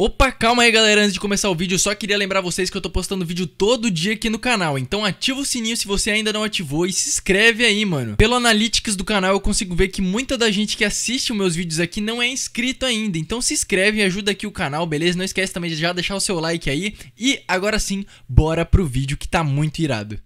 Opa, calma aí galera, antes de começar o vídeo, só queria lembrar vocês que eu tô postando vídeo todo dia aqui no canal, então ativa o sininho se você ainda não ativou e se inscreve aí, mano. Pelo Analytics do canal eu consigo ver que muita da gente que assiste os meus vídeos aqui não é inscrito ainda, então se inscreve e ajuda aqui o canal, beleza? Não esquece também de já deixar o seu like aí e agora sim, bora pro vídeo que tá muito irado.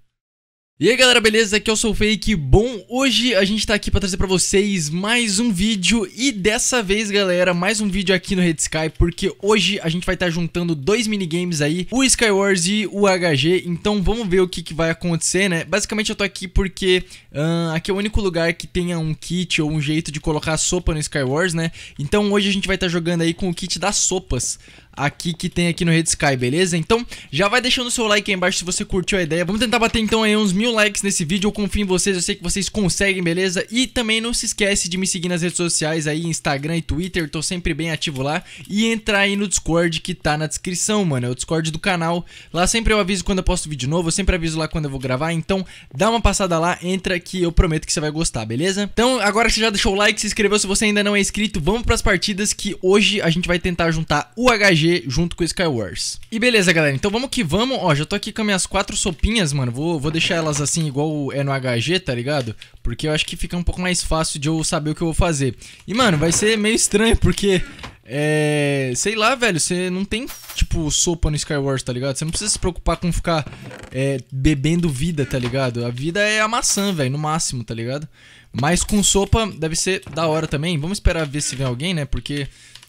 E aí galera, beleza? Aqui eu é sou o Fake, bom, hoje a gente tá aqui pra trazer pra vocês mais um vídeo E dessa vez galera, mais um vídeo aqui no Red Sky Porque hoje a gente vai estar tá juntando dois minigames aí O Skywars e o HG Então vamos ver o que, que vai acontecer, né? Basicamente eu tô aqui porque uh, aqui é o único lugar que tenha um kit ou um jeito de colocar sopa no Skywars, né? Então hoje a gente vai estar tá jogando aí com o kit das sopas aqui que tem aqui no Red Sky, beleza? Então já vai deixando o seu like aí embaixo se você curtiu a ideia. Vamos tentar bater então aí uns mil likes nesse vídeo. Eu confio em vocês, eu sei que vocês conseguem, beleza? E também não se esquece de me seguir nas redes sociais aí, Instagram e Twitter, tô sempre bem ativo lá. E entrar aí no Discord que tá na descrição, mano. É o Discord do canal. Lá sempre eu aviso quando eu posto vídeo novo, eu sempre aviso lá quando eu vou gravar. Então dá uma passada lá, entra que eu prometo que você vai gostar, beleza? Então agora que você já deixou o like, se inscreveu, se você ainda não é inscrito, vamos pras partidas que hoje a gente vai tentar juntar o HG junto com Skywars. E beleza, galera. Então vamos que vamos. Ó, já tô aqui com minhas quatro sopinhas, mano. Vou, vou deixar elas assim igual é no HG, tá ligado? Porque eu acho que fica um pouco mais fácil de eu saber o que eu vou fazer. E, mano, vai ser meio estranho porque... É. Sei lá, velho, você não tem, tipo, sopa no Skywars, tá ligado? Você não precisa se preocupar com ficar é, bebendo vida, tá ligado? A vida é a maçã, velho, no máximo, tá ligado? Mas com sopa deve ser da hora também. Vamos esperar ver se vem alguém, né? Porque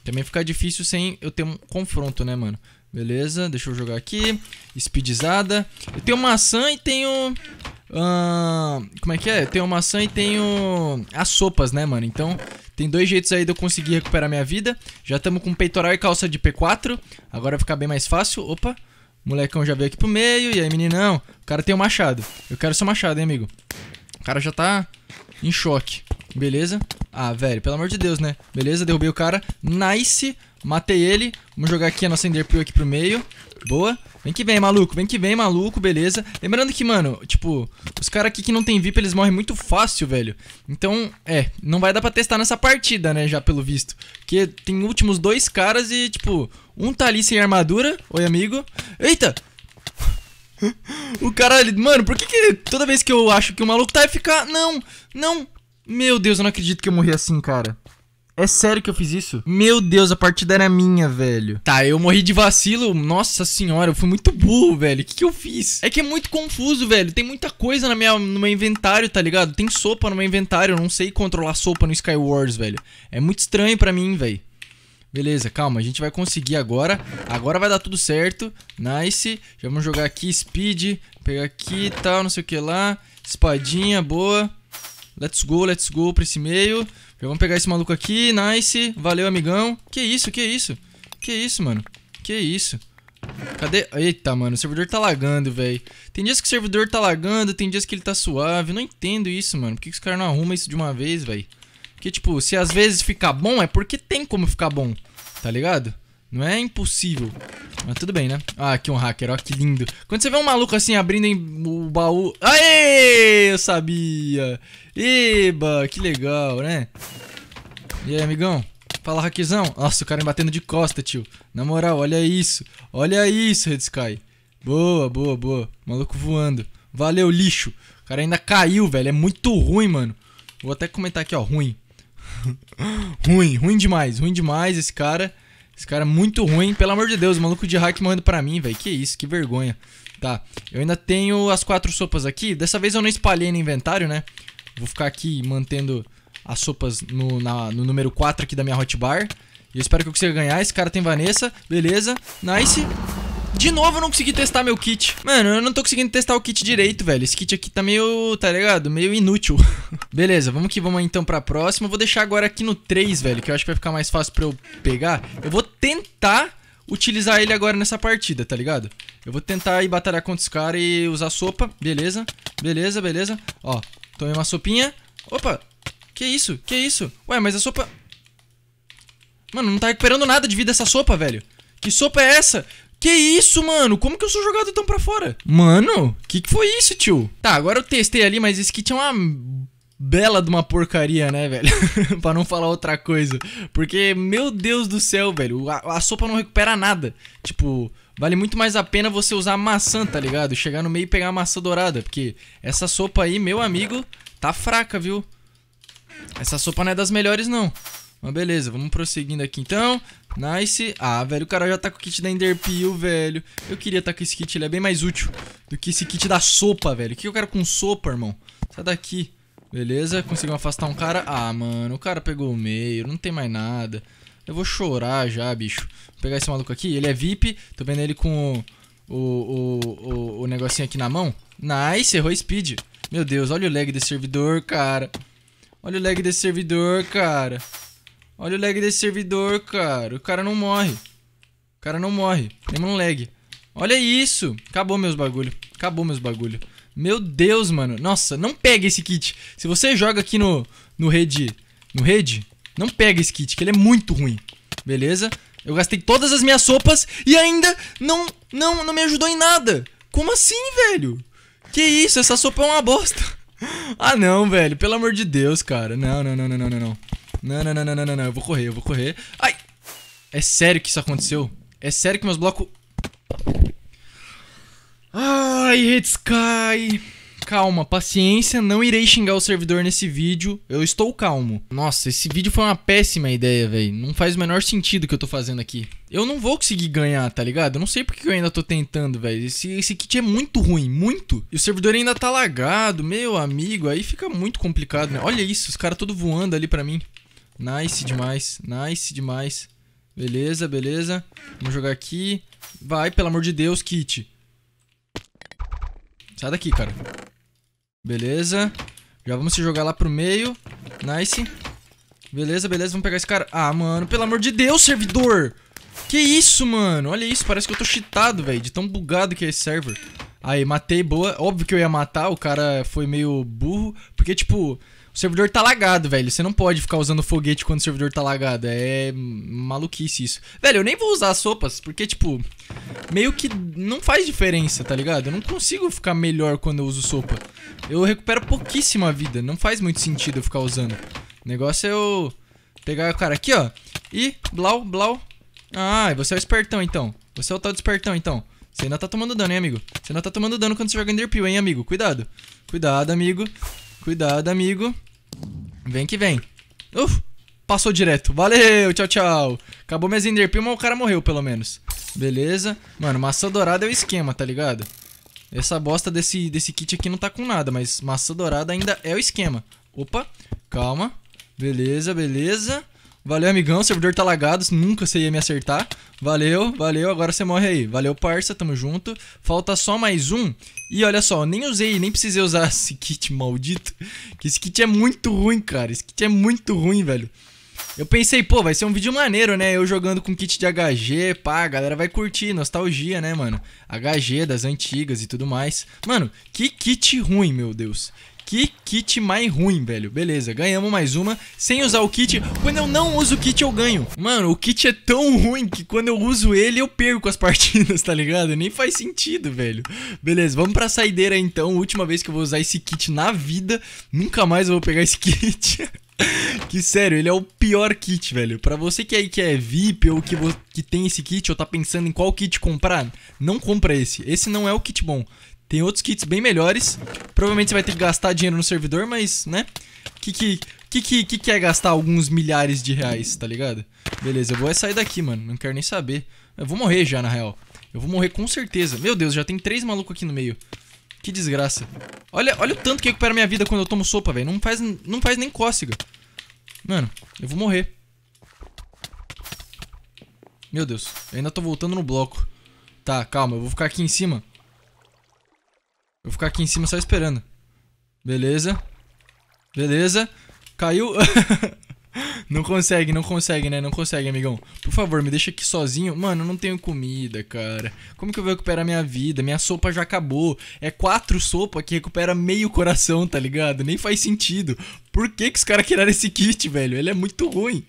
também fica difícil sem eu ter um confronto, né, mano? Beleza, deixa eu jogar aqui. speedizada Eu tenho maçã e tenho... Uh, como é que é? Eu tenho maçã e tenho as sopas, né, mano? Então, tem dois jeitos aí de eu conseguir recuperar minha vida. Já estamos com peitoral e calça de P4. Agora vai ficar bem mais fácil. Opa, molecão já veio aqui pro meio. E aí, meninão? O cara tem o um machado. Eu quero seu machado, hein, amigo? O cara já tá em choque. Beleza? Ah, velho, pelo amor de Deus, né? Beleza, derrubei o cara. Nice. Matei ele. Vamos jogar aqui a nossa Ender aqui pro meio. Boa. Vem que vem, maluco. Vem que vem, maluco. Beleza. Lembrando que, mano, tipo, os caras aqui que não tem VIP, eles morrem muito fácil, velho. Então, é, não vai dar pra testar nessa partida, né, já pelo visto. Porque tem últimos dois caras e, tipo, um tá ali sem armadura. Oi, amigo. Eita! o cara, mano, por que, que toda vez que eu acho que o maluco tá fica... não, não, meu Deus, eu não acredito que eu morri assim, cara. É sério que eu fiz isso? Meu Deus, a partida era minha, velho. Tá, eu morri de vacilo. Nossa senhora, eu fui muito burro, velho. O que, que eu fiz? É que é muito confuso, velho. Tem muita coisa na minha, no meu inventário, tá ligado? Tem sopa no meu inventário. Eu não sei controlar sopa no Skywars, velho. É muito estranho pra mim, velho. Beleza, calma, a gente vai conseguir agora Agora vai dar tudo certo Nice, já vamos jogar aqui, speed Pegar aqui e tal, não sei o que lá Espadinha, boa Let's go, let's go pra esse meio. Já vamos pegar esse maluco aqui. Nice. Valeu, amigão. Que isso, que isso? Que isso, mano? Que isso? Cadê? Eita, mano, o servidor tá lagando, velho. Tem dias que o servidor tá lagando, tem dias que ele tá suave. não entendo isso, mano. Por que, que os caras não arrumam isso de uma vez, velho? Porque, tipo, se às vezes ficar bom, é porque tem como ficar bom. Tá ligado? Não é impossível. Mas tudo bem, né? Ah, aqui um hacker, Olha que lindo. Quando você vê um maluco assim abrindo o baú. Aê! Eu sabia! Eba, que legal, né? E aí, amigão? Fala, hackerzão. Nossa, o cara me batendo de costa, tio. Na moral, olha isso. Olha isso, Red Sky. Boa, boa, boa. Maluco voando. Valeu, lixo. O cara ainda caiu, velho. É muito ruim, mano. Vou até comentar aqui, ó. Ruim. ruim, ruim demais. Ruim demais esse cara. Esse cara é muito ruim, pelo amor de Deus, o maluco de hack morrendo pra mim, velho. Que isso, que vergonha. Tá, eu ainda tenho as quatro sopas aqui. Dessa vez eu não espalhei no inventário, né? Vou ficar aqui mantendo as sopas no, na, no número 4 aqui da minha hotbar. E eu espero que eu consiga ganhar. Esse cara tem Vanessa. Beleza, nice. De novo eu não consegui testar meu kit. Mano, eu não tô conseguindo testar o kit direito, velho. Esse kit aqui tá meio, tá ligado? Meio inútil. Beleza, vamos que vamos então pra próxima. Vou deixar agora aqui no 3, velho, que eu acho que vai ficar mais fácil pra eu pegar. Eu vou tentar utilizar ele agora nessa partida, tá ligado? Eu vou tentar ir batalhar contra os caras e usar sopa. Beleza, beleza, beleza. Ó, tomei uma sopinha. Opa, que isso, que isso? Ué, mas a sopa... Mano, não tá recuperando nada de vida essa sopa, velho. Que sopa é essa? Que isso, mano? Como que eu sou jogado tão pra fora? Mano, que que foi isso, tio? Tá, agora eu testei ali, mas esse kit é uma bela de uma porcaria, né, velho? pra não falar outra coisa. Porque, meu Deus do céu, velho, a, a, sopa não recupera nada. Tipo, vale muito mais a pena você usar maçã, tá ligado? Chegar no meio e pegar a maçã dourada. Porque essa sopa aí, meu amigo, tá fraca, viu? Essa sopa não é das melhores, não. Mas beleza, vamos prosseguindo aqui então. Nice. Ah, velho, o cara já tá com o kit da Enderpeel, velho. Eu queria estar tá com esse kit, ele é bem mais útil do que esse kit da sopa, velho. O que eu quero com sopa, irmão? Sai daqui. Beleza, conseguimos afastar um cara. Ah, mano, o cara pegou o meio, não tem mais nada. Eu vou chorar já, bicho. Vou pegar esse maluco aqui, ele é VIP. Tô vendo ele com o, o, o, o negocinho aqui na mão. Nice, errou speed. Meu Deus, olha o lag desse servidor, cara. Olha o lag desse servidor, cara. Olha o lag desse servidor, cara. O cara não morre. O cara não morre. Temos um lag. Olha isso. Acabou meus bagulho. Acabou meus bagulho. Meu Deus, mano. Nossa, não pega esse kit. Se você joga aqui no, no rede... No rede? Não pega esse kit, que ele é muito ruim. Beleza? Eu gastei todas as minhas sopas e ainda não, não, não me ajudou em nada. Como assim, velho? Que isso? Essa sopa é uma bosta. ah, não, velho. Pelo amor de Deus, cara. Não, não, não, não, não, não. Não, não, não, não, não, não, Eu vou correr, eu vou correr. Ai! É sério que isso aconteceu? É sério que meus blocos... Ai, Red Sky! Calma, paciência, não irei xingar o servidor nesse vídeo, eu estou calmo. Nossa, esse vídeo foi uma péssima ideia, velho. Não faz o menor sentido o que eu tô fazendo aqui. Eu não vou conseguir ganhar, tá ligado? Eu não sei porque eu ainda tô tentando, velho. Esse, esse kit é muito ruim, muito. E o servidor ainda tá lagado, meu amigo, aí fica muito complicado, né? Olha isso, os caras todos voando ali pra mim. Nice demais, nice demais. Beleza, beleza. Vamos jogar aqui. Vai, pelo amor de Deus, Kit. Sai daqui, cara. Beleza. Já vamos se jogar lá pro meio. Nice. Beleza, beleza. Vamos pegar esse cara. Ah, mano. Pelo amor de Deus, servidor. Que isso, mano. Olha isso. Parece que eu tô cheatado, velho. De tão bugado que é esse server. Aí, matei. Boa. Óbvio que eu ia matar. O cara foi meio burro. Porque, tipo... O servidor tá lagado, velho. Você não pode ficar usando foguete quando o servidor tá lagado. É maluquice isso. Velho, eu nem vou usar as sopas, porque, tipo, meio que não faz diferença, tá ligado? Eu não consigo ficar melhor quando eu uso sopa. Eu recupero pouquíssima vida. Não faz muito sentido eu ficar usando. O negócio é eu pegar o cara aqui, ó. E, blau, blau. Ah, você é o espertão, então. Você é o tal de espertão, então. Você ainda tá tomando dano, hein, amigo? Você ainda tá tomando dano quando você joga Enderpeel, hein, amigo? Cuidado. Cuidado, amigo. Cuidado, amigo. Vem que vem. Uf, passou direto. Valeu, tchau, tchau. Acabou minhas enderpeel, mas o cara morreu, pelo menos. Beleza. Mano, maçã dourada é o esquema, tá ligado? Essa bosta desse, desse kit aqui não tá com nada, mas maçã dourada ainda é o esquema. Opa, calma. Beleza, beleza. Valeu, amigão. O servidor tá lagado, nunca você ia me acertar. Valeu, valeu. Agora você morre aí. Valeu, parça. Tamo junto. Falta só mais um. E olha só, nem usei, nem precisei usar esse kit maldito. Que esse kit é muito ruim, cara. Esse kit é muito ruim, velho. Eu pensei, pô, vai ser um vídeo maneiro, né? Eu jogando com kit de HG, pá, a galera vai curtir, nostalgia, né, mano? HG das antigas e tudo mais. Mano, que kit ruim, meu Deus. Que kit mais ruim, velho. Beleza, ganhamos mais uma. Sem usar o kit, quando eu não uso o kit, eu ganho. Mano, o kit é tão ruim que quando eu uso ele, eu perco as partidas, tá ligado? Nem faz sentido, velho. Beleza, vamos pra saideira então. Última vez que eu vou usar esse kit na vida. Nunca mais eu vou pegar esse kit. que sério, ele é o pior kit, velho. Para você que aí que é VIP ou que, que tem esse kit ou tá pensando em qual kit comprar, não compra esse. Esse não é o kit bom. Tem outros kits bem melhores. Provavelmente você vai ter que gastar dinheiro no servidor, mas, né? Que que, que, que, que, é gastar alguns milhares de reais, tá ligado? Beleza, eu vou é sair daqui, mano. Não quero nem saber. Eu vou morrer já, na real. Eu vou morrer com certeza. Meu Deus, já tem três malucos aqui no meio. Que desgraça. Olha, olha o tanto que recupera minha vida quando eu tomo sopa, velho. Não faz, não faz nem cócega. Mano, eu vou morrer. Meu Deus, eu ainda tô voltando no bloco. Tá, calma, eu vou ficar aqui em cima. Eu vou ficar aqui em cima só esperando. Beleza. Beleza. Caiu. Não consegue, não consegue, né? Não consegue, amigão. Por favor, me deixa aqui sozinho. Mano, eu não tenho comida, cara. Como que eu vou recuperar minha vida? Minha sopa já acabou. É quatro sopas que recupera meio coração, tá ligado? Nem faz sentido. Por que que os caras criaram esse kit, velho? Ele é muito ruim.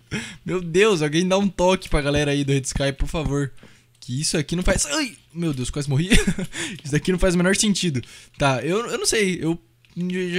Meu Deus, alguém dá um toque pra galera aí do Red Sky, por favor. Que isso aqui não faz... Ai, meu Deus, quase morri. isso aqui não faz o menor sentido. Tá, eu, eu não sei. Eu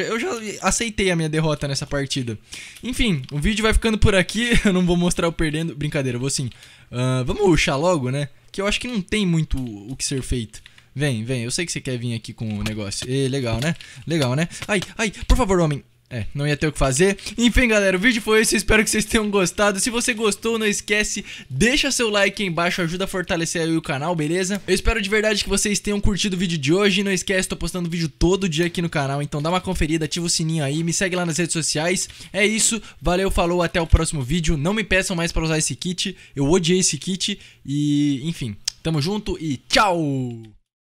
eu já aceitei a minha derrota nessa partida. Enfim, o vídeo vai ficando por aqui. Eu não vou mostrar o perdendo. Brincadeira, eu vou sim. Uh, vamos ruxar logo, né? Que eu acho que não tem muito o que ser feito. Vem, vem. Eu sei que você quer vir aqui com o negócio. E, legal, né? Legal, né? Ai, ai, por favor, homem. É, não ia ter o que fazer. Enfim, galera, o vídeo foi esse. Espero que vocês tenham gostado. Se você gostou, não esquece, deixa seu like aí embaixo, ajuda a fortalecer aí o canal, beleza? Eu espero de verdade que vocês tenham curtido o vídeo de hoje. Não esquece, tô postando vídeo todo dia aqui no canal, então dá uma conferida, ativa o sininho aí, me segue lá nas redes sociais. É isso, valeu, falou, até o próximo vídeo. Não me peçam mais pra usar esse kit, eu odiei esse kit e, enfim, tamo junto e tchau!